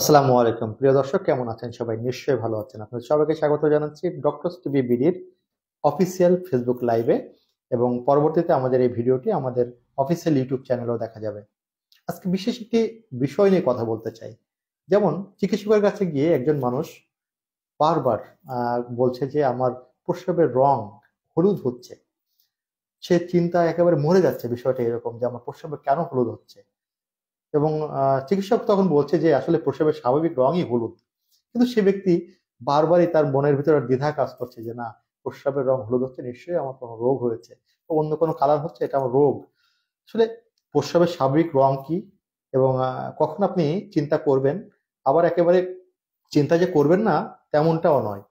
আসসালামু আলাইকুম প্রিয় দর্শক কেমন আছেন সবাই নিশ্চয়ই ভালো আছেন আপনাদের সবাইকে স্বাগত জানাচ্ছি ডক্টর টিভি বিডির অফিসিয়াল ফেসবুক লাইভে এবং পরবর্তীতে আমাদের এই ভিডিওটি আমাদের অফিসিয়াল ইউটিউব চ্যানেলেও দেখা যাবে আজকে বিশেষ একটি বিষয় নিয়ে কথা বলতে চাই যেমন চিকিৎসকের কাছে গিয়ে একজন মানুষ বারবার বলছে যে আমার প্রস্রাবের রং হলুদ হচ্ছে সে চিন্তা একেবারে মরে যাচ্ছে বিষয়টা এরকম যে আমার প্রস্রাবে কেন হলুদ হচ্ছে এবং চিকিৎসক তখন বলছে যে আসলে প্রসবের স্বাভাবিক রঙই হলুদ কিন্তু সে ব্যক্তি বারবারই তার মনের ভিতরে দ্বিধা কাজ করছে যে না প্রসবের রং হলুদ হচ্ছে নিশ্চয়ই আমার কোনো রোগ হয়েছে অন্য কোনো কালার হচ্ছে এটা আমার রোগ আসলে প্রসবের স্বাভাবিক রং কি এবং কখন আপনি চিন্তা করবেন আবার একেবারে চিন্তা যে করবেন না তেমনটাও নয়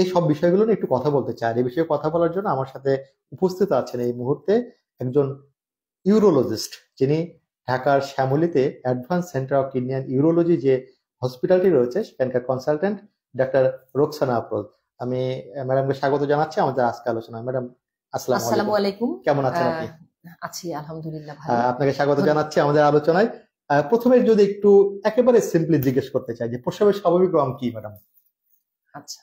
এই সব বিষয়গুলো নিয়ে একটু কথা বলতে চাই এই বিষয়ে কথা বলার জন্য আমার সাথে উপস্থিত আছেন এই মুহূর্তে একজন ইউরোলজিস্ট যিনি ঢাকার শ্যামলিতে advance centre of Indian urology যে হসপিটালটি রয়েছে সেখানকার কনসালটেন্ট ডাক্তার রোকসানা আফরোজ আমি ম্যাডামকে স্বাগত জানাচ্ছি আমাদের আজকে আলোচনা ম্যাডাম আসসালামু আলাইকুম কেমন আছেন আপনি আছি আলহামদুলিল্লাহ আপনাকে স্বাগত জানাচ্ছি আমাদের আলোচনায় প্রথমে যদি একটু একেবারে সিম্পলি জিজ্ঞেস করতে চাই যে প্রসবের স্বাভাবিক রং কি ম্যাডাম আচ্ছা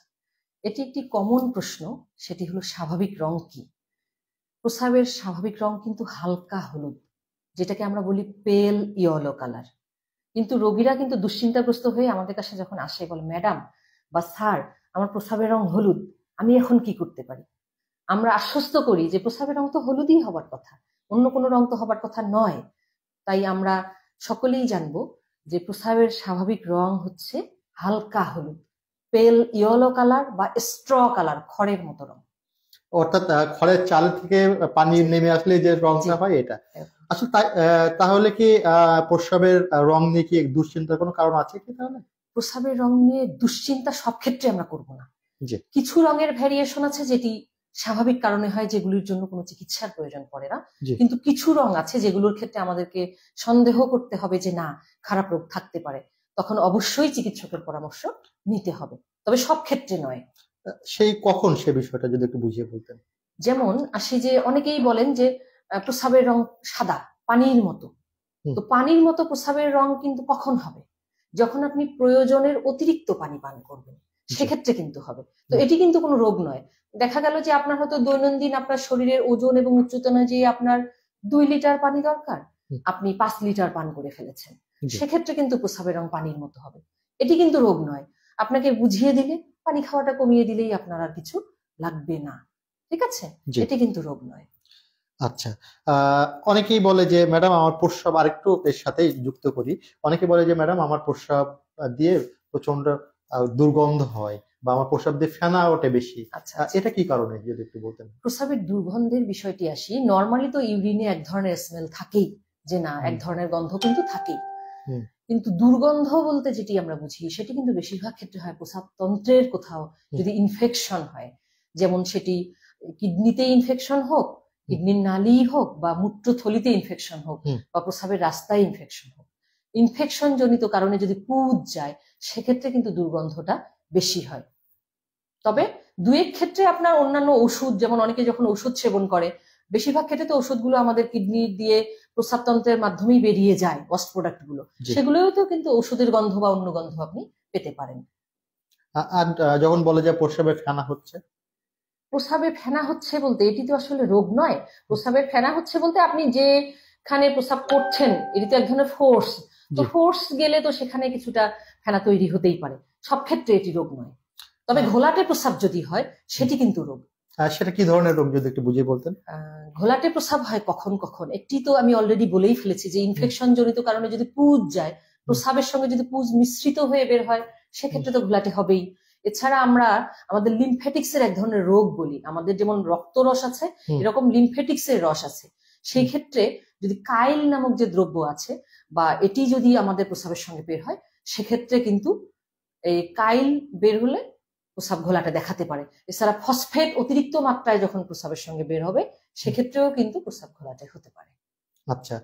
এটি একটি কমন প্রশ্ন সেটি হলো স্বাভাবিক রং কি প্রসাবের স্বাভাবিক রং কিন্তু হালকা হলুদ যেটাকে আমরা বলি পেল ইয়েলো কালার কিন্তু রোগীরা কিন্তু দুশ্চিন্তাগ্রস্ত হয়ে আমাদের কাছে যখন আসে বলে ম্যাডাম বা স্যার আমার প্রস্রাবের রং হলুদ আমি এখন কি করতে পারি আমরা আশ্বস্ত করি যে প্রস্রাবের রং তো হলুদই হবার কথা অন্য কোনো রং তো হবার কথা নয় তাই আমরা সকলেই জানব যে প্রস্রাবের স্বাভাবিক রং হচ্ছে হালকা হলুদ পেল ইয়েলো কালার বা স্ট্র কালার খড়ের মতো রং অর্থাৎ খড়ের চাল থেকে পানি নেমে আসলে যে রংটা হয় এটা আচ্ছা তাহলে কি প্রস্রাবের রং নিয়ে কি দুশ্চিন্তার কোনো কারণ আছে কি তাহলে প্রস্রাবের রং নিয়ে দুশ্চিন্তা সব ক্ষেত্রে আমরা করব না কিছু রঙের ভ্যারিয়েশন আছে যেটি স্বাভাবিক কারণে হয় যেগুলির জন্য কোনো চিকিৎসার প্রয়োজন পড়ে না কিন্তু কিছু রং আছে যেগুলোর ক্ষেত্রে আমাদেরকে সন্দেহ করতে হবে যে না খারাপ রোগ থাকতে পারে তখন অবশ্যই চিকিৎসকের পরামর্শ নিতে হবে তবে সব ক্ষেত্রে নয় সেই কখন সে বিষয়টা যদি একটু বুঝিয়ে বলতেন যেমন আসি যে অনেকেই বলেন যে প্রস্রাবের রং সাদা পানির মতো তো পানির মতো প্রস্রাবের রং কিন্তু কখন হবে যখন আপনি প্রয়োজনের অতিরিক্ত পানি পান করবেন সেক্ষেত্রে কিন্তু হবে তো এটি কিন্তু কোনো রোগ নয় দেখা গেল যে আপনার হয়তো দৈনন্দিন আপনার শরীরের ওজন এবং উচ্চতা যে আপনার দুই লিটার পানি দরকার আপনি পাঁচ লিটার পান করে ফেলেছেন সেক্ষেত্রে কিন্তু প্রস্রাবের রং পানির মতো হবে এটি কিন্তু রোগ নয় আপনাকে বুঝিয়ে দিলে পানি খাওয়াটা কমিয়ে দিলেই আপনার আর কিছু লাগবে না ঠিক আছে এটি কিন্তু রোগ নয় আচ্ছা অনেকেই বলে যে ম্যাডাম আমার প্রস্রাব আরেকটু এর সাথে যুক্ত করি অনেকে বলে যে ম্যাডাম আমার প্রস্রাব দিয়ে প্রচন্ড দুর্গন্ধ হয় বা আমার প্রস্রাব দিয়ে ফেনা ওঠে বেশি আচ্ছা, আচ্ছা। এটা কি কারণে যদি একটু বলতেন প্রস্রাবের দুর্গন্ধের বিষয়টি আসি নর্মালি তো ইউরিনে এক ধরনের স্মেল থাকেই যে না এক ধরনের গন্ধ কিন্তু থাকেই কিন্তু দুর্গন্ধ বলতে যেটি আমরা বুঝি সেটি কিন্তু বেশিরভাগ ক্ষেত্রে হয় প্রস্রাবতন্ত্রের কোথাও যদি ইনফেকশন হয় যেমন সেটি কিডনিতে ইনফেকশন হোক কিডনির নালি হোক বা মূত্রথলিতে ইনফেকশন হোক বা প্রস্রাবের রাস্তায় ইনফেকশন হোক ইনফেকশন জনিত কারণে যদি পুজ যায় সেক্ষেত্রে কিন্তু দুর্গন্ধটা বেশি হয় তবে দুয়ের ক্ষেত্রে আপনার অন্যান্য ওষুধ যেমন অনেকে যখন ওষুধ সেবন করে বেশিরভাগ ক্ষেত্রে তো ওষুধগুলো আমাদের কিডনি দিয়ে প্রস্রাবতন্ত্রের মাধ্যমেই বেরিয়ে যায় ওয়াস্ট প্রোডাক্ট গুলো তো কিন্তু ওষুধের গন্ধ বা অন্য গন্ধ আপনি পেতে পারেন আর যখন বলে যে প্রসাবে ফেনা হচ্ছে প্রস্রাবের ফেনা হচ্ছে বলতে এটি তো আসলে রোগ নয় প্রস্রাবের ফেনা হচ্ছে বলতে আপনি যেখানে প্রস্রাব করছেন এটি তো এক ধরনের ফোর্স তো ফোর্স গেলে তো সেখানে কিছুটা ফেনা তৈরি হতেই পারে সব ক্ষেত্রে এটি রোগ নয় তবে হ্যাঁ। ঘোলাটে প্রস্রাব যদি হয় সেটি কিন্তু রোগ সেটা কি ধরনের রোগ যদি একটু বুঝিয়ে বলতেন ঘোলাটে প্রস্রাব হয় কখন কখন একটি তো আমি অলরেডি বলেই ফেলেছি যে ইনফেকশন জনিত কারণে যদি পুজ যায় প্রস্রাবের সঙ্গে যদি পুজ মিশ্রিত হয়ে বের হয় সেক্ষেত্রে তো ঘোলাটে হবেই এছাড়া আমরা আমাদের লিমফেটিক্স এর এক ধরনের রোগ বলি আমাদের যেমন রক্ত রস আছে এরকম লিমফেটিক্স এর রস আছে সেই ক্ষেত্রে যদি কাইল নামক যে দ্রব্য আছে বা এটি যদি আমাদের প্রস্রাবের সঙ্গে বের হয় সেক্ষেত্রে কিন্তু এই কাইল বের হলে প্রস্রাব ঘোলাটা দেখাতে পারে এছাড়া ফসফেট অতিরিক্ত মাত্রায় যখন প্রস্রাবের সঙ্গে বের হবে সেক্ষেত্রেও কিন্তু প্রস্রাব ঘোলাটা হতে পারে আচ্ছা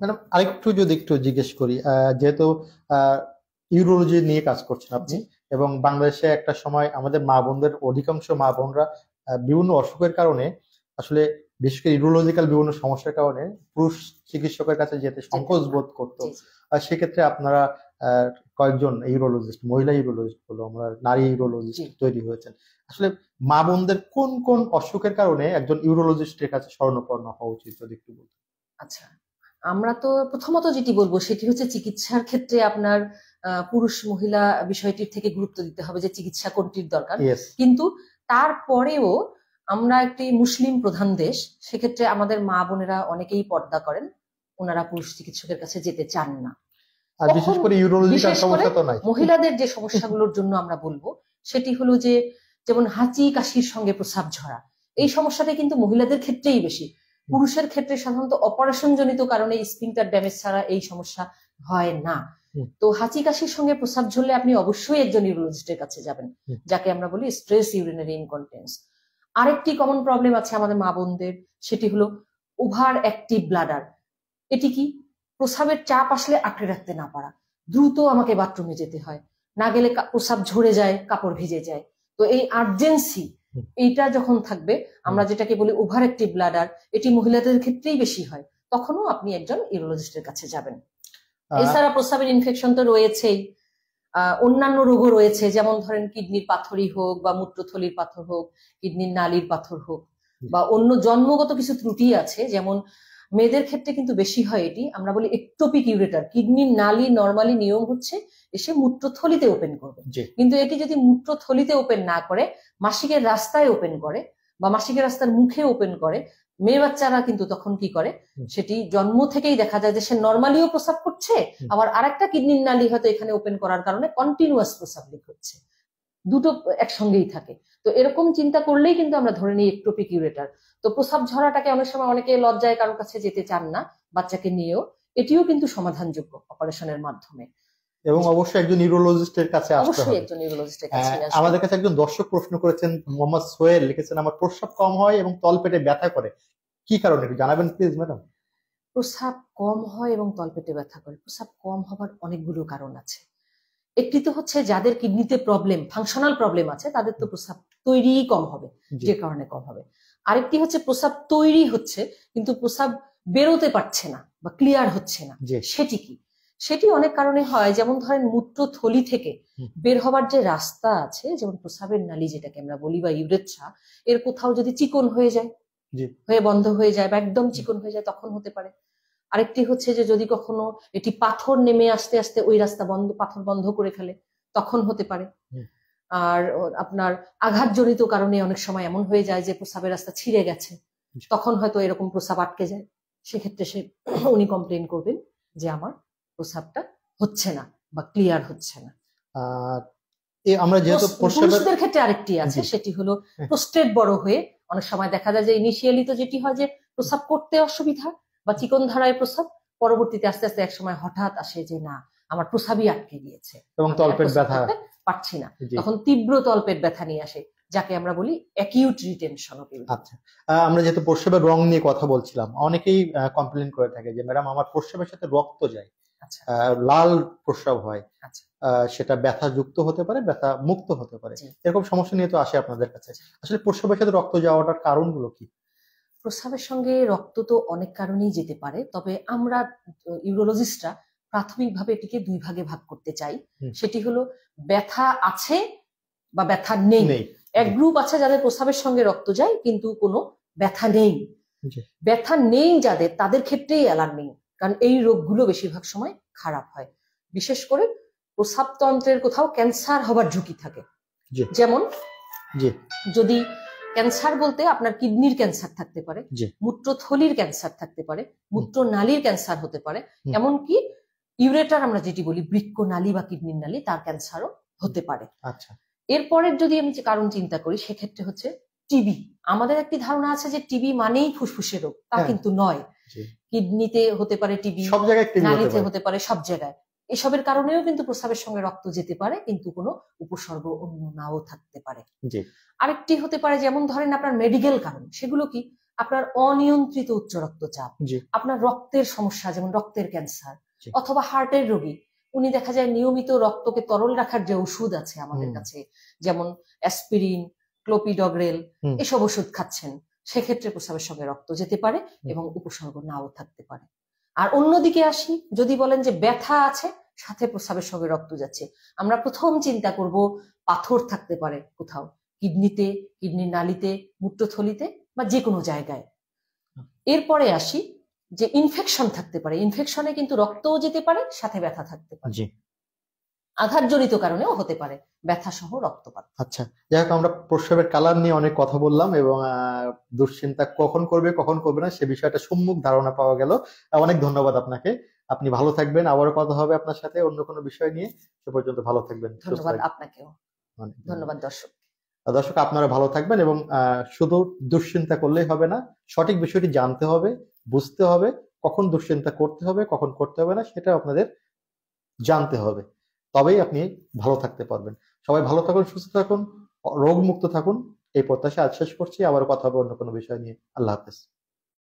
ম্যাডাম আরেকটু যদি একটু জিজ্ঞেস করি যেহেতু ইউরোলজি নিয়ে কাজ করছেন আপনি এবং বাংলাদেশে একটা সময় আমাদের মা বোনদের অধিকাংশ মা বোনরা বিভিন্ন অসুখের কারণে আসলে বিশেষ করে ইউরোলজিক্যাল বিভিন্ন সমস্যার কারণে পুরুষ চিকিৎসকের কাছে যেতে সংকোচ বোধ করতো আর সেক্ষেত্রে আপনারা কয়েকজন ইউরোলজিস্ট মহিলা ইউরোলজিস্ট বলো আমরা নারী ইউরোলজিস্ট তৈরি হয়েছেন আসলে মা বোনদের কোন কোন অসুখের কারণে একজন ইউরোলজিস্টের কাছে স্বর্ণপর্ণ হওয়া উচিত যদি একটু বলতেন আচ্ছা আমরা তো প্রথমত যেটি বলবো সেটি হচ্ছে চিকিৎসার ক্ষেত্রে আপনার পুরুষ মহিলা বিষয়টির থেকে গুরুত্ব দিতে হবে যে চিকিৎসা কোনটির দরকার কিন্তু তারপরেও আমরা একটি মুসলিম প্রধান দেশ সেক্ষেত্রে আমাদের মা বোনেরা অনেকেই পর্দা করেন ওনারা পুরুষ চিকিৎসকের কাছে যেতে চান না বিশেষ করে মহিলাদের যে সমস্যাগুলোর জন্য আমরা বলবো সেটি হলো যে যেমন হাঁচি কাশির সঙ্গে প্রস্রাব ঝরা এই সমস্যাটা কিন্তু মহিলাদের ক্ষেত্রেই বেশি পুরুষের ক্ষেত্রে সাধারণত অপারেশন জনিত কারণে স্পিনটার ড্যামেজ ছাড়া এই সমস্যা হয় না তো হাঁচি কাশির সঙ্গে প্রস্রাব ঝরলে আপনি অবশ্যই একজন ইউরোলজিস্টের কাছে যাবেন যাকে আমরা বলি স্ট্রেস ইউরিনারি ইনকন্টেন্স আরেকটি কমন প্রবলেম আছে আমাদের মা বোনদের সেটি হলো ওভার অ্যাক্টিভ ব্লাডার এটি কি প্রস্রাবের চাপ আসলে আঁকড়ে রাখতে না পারা দ্রুত আমাকে বাথরুমে যেতে হয় না গেলে প্রস্রাব ঝরে যায় কাপড় ভিজে যায় তো এই আর্জেন্সি এইটা যখন থাকবে আমরা যেটাকে বলি ওভার অ্যাক্টিভ ব্লাডার এটি মহিলাদের ক্ষেত্রেই বেশি হয় তখনও আপনি একজন ইউরোলজিস্টের কাছে যাবেন এছাড়া প্রস্রাবের ইনফেকশন তো রয়েছেই অন্যান্য রোগও রয়েছে যেমন ধরেন কিডনির পাথরই হোক বা মূত্রথলির পাথর হোক কিডনির নালির পাথর হোক বা অন্য জন্মগত কিছু ত্রুটি আছে যেমন মেয়েদের ক্ষেত্রে কিন্তু বেশি হয় এটি আমরা বলি একটোপিক ইউরেটার কিডনির নালি নর্মালি নিয়ম হচ্ছে এসে মূত্রথলিতে ওপেন করবে কিন্তু এটি যদি মূত্রথলিতে ওপেন না করে মাসিকের রাস্তায় ওপেন করে বা মাসিকের রাস্তার মুখে ওপেন করে মেয়ে বাচ্চারা কিন্তু তখন কি করে সেটি জন্ম থেকেই দেখা যায় যে সে নর্মালিও প্রস্রাব করছে আবার আরেকটা কিডনির নালি হয়তো এখানে ওপেন করার কারণে কন্টিনিউয়াস প্রস্রাব লিক হচ্ছে দুটো একসঙ্গেই থাকে তো এরকম চিন্তা করলেই কিন্তু আমরা ধরে নিই একটু পিকিউরেটার তো প্রসাব ঝরাটাকে অনেক সময় অনেকে লজ্জায় কারোর কাছে যেতে চান না বাচ্চাকে নিয়েও এটিও কিন্তু সমাধানযোগ্য অপারেশনের মাধ্যমে এবং অবশ্যই একজন নিউরোলজিস্টের কাছে আসতে হবে একজন কাছে হ্যাঁ, আমাদের কাছে একজন দর্শক প্রশ্ন করেছেন মোহাম্মদ সোহেল লিখেছেন আমার প্রস্রাব কম হয় এবং তলপেটে ব্যথা করে কি কারণে একটু জানাবেন প্লিজ ম্যাডাম প্রস্রাব কম হয় এবং তলপেটে ব্যথা করে প্রস্রাব কম হবার অনেকগুলো কারণ আছে একটি তো হচ্ছে যাদের কিডনিতে প্রবলেম ফাংশনাল প্রবলেম আছে তাদের তো প্রস্রাব তৈরি কম হবে যে কারণে কম হবে আরেকটি হচ্ছে প্রস্রাব তৈরি হচ্ছে কিন্তু প্রস্রাব বেরোতে পারছে না বা ক্লিয়ার হচ্ছে না সেটি কি সেটি অনেক কারণে হয় যেমন ধরেন মূত্র থলি থেকে বের হবার যে রাস্তা আছে যেমন প্রস্রাবের নালী যেটাকে আমরা বলি বা ইউরেচ্ছা এর কোথাও যদি চিকন হয়ে যায় হয়ে বন্ধ হয়ে যায় বা একদম চিকন হয়ে যায় তখন হতে পারে আরেকটি হচ্ছে যে যদি কখনো এটি পাথর নেমে আসতে আসতে ওই রাস্তা বন্ধ পাথর বন্ধ করে ফেলে তখন হতে পারে আর আপনার আঘাতজনিত কারণে অনেক সময় এমন হয়ে যায় যে প্রস্রাবের রাস্তা ছিঁড়ে গেছে তখন হয়তো এরকম প্রস্রাব আটকে যায় সেক্ষেত্রে সে উনি কমপ্লেন করবেন যে আমার প্রস্রাবটা হচ্ছে না বা ক্লিয়ার হচ্ছে না আমরা যেহেতু পুরুষদের ক্ষেত্রে আরেকটি আছে সেটি হলো হ্যাঁ। প্রস্টেট বড় হয়ে অনেক সময় দেখা যায় যে ইনিশিয়ালি তো যেটি হয় যে প্রস্রাব করতে অসুবিধা বা চিকন ধারায় প্রস্রাব পরবর্তীতে আস্তে আস্তে একসময় হঠাৎ আসে যে না আমার প্রস্রাবই আটকে গিয়েছে এবং তলপেট ব্যথা পাচ্ছি না তখন তীব্র তলপেট ব্যথা নিয়ে আসে যাকে আমরা বলি অ্যাকিউট রিটেনশন আচ্ছা আমরা যেহেতু প্রস্রাবের রং নিয়ে কথা বলছিলাম অনেকেই কমপ্লেন করে থাকে যে ম্যাডাম আমার প্রস্রাবের সাথে রক্ত যায় আচ্ছা। লাল প্রস্রাব হয় আচ্ছা। সেটা ব্যথা যুক্ত হতে পারে ব্যথা মুক্ত হতে পারে এরকম সমস্যা নিয়ে তো আসে আপনাদের কাছে আসলে প্রস্রাবের সাথে রক্ত যাওয়াটার কারণগুলো কি প্রস্রাবের সঙ্গে রক্ত তো অনেক কারণেই যেতে পারে তবে আমরা ইউরোলজিস্টরা প্রাথমিকভাবে এটিকে দুই ভাগে ভাগ করতে চাই সেটি হলো ব্যথা আছে বা ব্যথা নেই এক গ্রুপ আছে যাদের প্রস্রাবের সঙ্গে রক্ত যায় কিন্তু কোনো ব্যথা নেই ব্যথা নেই যাদের তাদের ক্ষেত্রেই অ্যালার্মিং কারণ এই রোগগুলো বেশিরভাগ সময় খারাপ হয় বিশেষ করে প্রস্রাবতন্ত্রের কোথাও ক্যান্সার হবার ঝুঁকি থাকে যেমন যদি ক্যান্সার বলতে আপনার কিডনির ক্যান্সার থাকতে পারে মূত্রথলির ক্যান্সার থাকতে পারে মূত্র নালীর ক্যান্সার হতে পারে এমনকি ইউরেটার আমরা যেটি বলি বৃক্ষ নালী বা কিডনির নালী তার ক্যান্সারও হতে পারে আচ্ছা এরপরের যদি আমি যে কারণ চিন্তা করি সেক্ষেত্রে হচ্ছে টিবি আমাদের একটি ধারণা আছে যে টিবি মানেই ফুসফুসের রোগ তা হ্যাঁ। কিন্তু নয় কিডনিতে হতে পারে টিবি নালীতে হতে পারে সব জায়গায় এসবের কারণেও কিন্তু প্রস্রাবের সঙ্গে রক্ত যেতে পারে কিন্তু কোনো উপসর্গ অন্য নাও থাকতে পারে আরেকটি হতে পারে যেমন ধরেন আপনার মেডিকেল কারণ সেগুলো কি আপনার অনিয়ন্ত্রিত উচ্চ রক্তচাপ আপনার রক্তের সমস্যা যেমন রক্তের ক্যান্সার অথবা হার্টের রোগী উনি দেখা যায় নিয়মিত রক্তকে তরল রাখার যে ওষুধ আছে আমাদের কাছে যেমন অ্যাসপিরিন ক্লোপিডগ্রেল এসব ওষুধ খাচ্ছেন সেক্ষেত্রে প্রস্রাবের সঙ্গে রক্ত যেতে পারে এবং উপসর্গ নাও থাকতে পারে আর অন্যদিকে আসি যদি বলেন যে ব্যথা আছে সাথে প্রস্রাবের সঙ্গে রক্ত যাচ্ছে আমরা প্রথম চিন্তা করব পাথর থাকতে পারে কোথাও কিডনিতে কিডনির নালিতে মূত্রথলিতে বা যে কোনো জায়গায় এরপরে আসি যে ইনফেকশন থাকতে পারে ইনফেকশনে কিন্তু রক্তও যেতে পারে সাথে ব্যথা থাকতে পারে আঘাতজনিত কারণেও হতে পারে ব্যথা সহ রক্তপাত আচ্ছা যাই হোক আমরা প্রস্রাবের কালার নিয়ে অনেক কথা বললাম এবং দুশ্চিন্তা কখন করবে কখন করবে না সে বিষয়টা সম্মুখ ধারণা পাওয়া গেল অনেক ধন্যবাদ আপনাকে আপনি ভালো থাকবেন আবারও কথা হবে আপনার সাথে অন্য কোনো বিষয় নিয়ে সে পর্যন্ত ভালো থাকবেন ধন্যবাদ আপনাকেও ধন্যবাদ দর্শক দর্শক আপনারা ভালো থাকবেন এবং শুধু দুশ্চিন্তা করলেই হবে না সঠিক বিষয়টি জানতে হবে বুঝতে হবে কখন দুশ্চিন্তা করতে হবে কখন করতে হবে না সেটা আপনাদের জানতে হবে তবেই আপনি ভালো থাকতে পারবেন সবাই ভালো থাকুন সুস্থ থাকুন রোগ মুক্ত থাকুন এই প্রত্যাশা আজ শেষ করছি আবার কথা হবে অন্য কোনো বিষয় নিয়ে আল্লাহ হাফেজ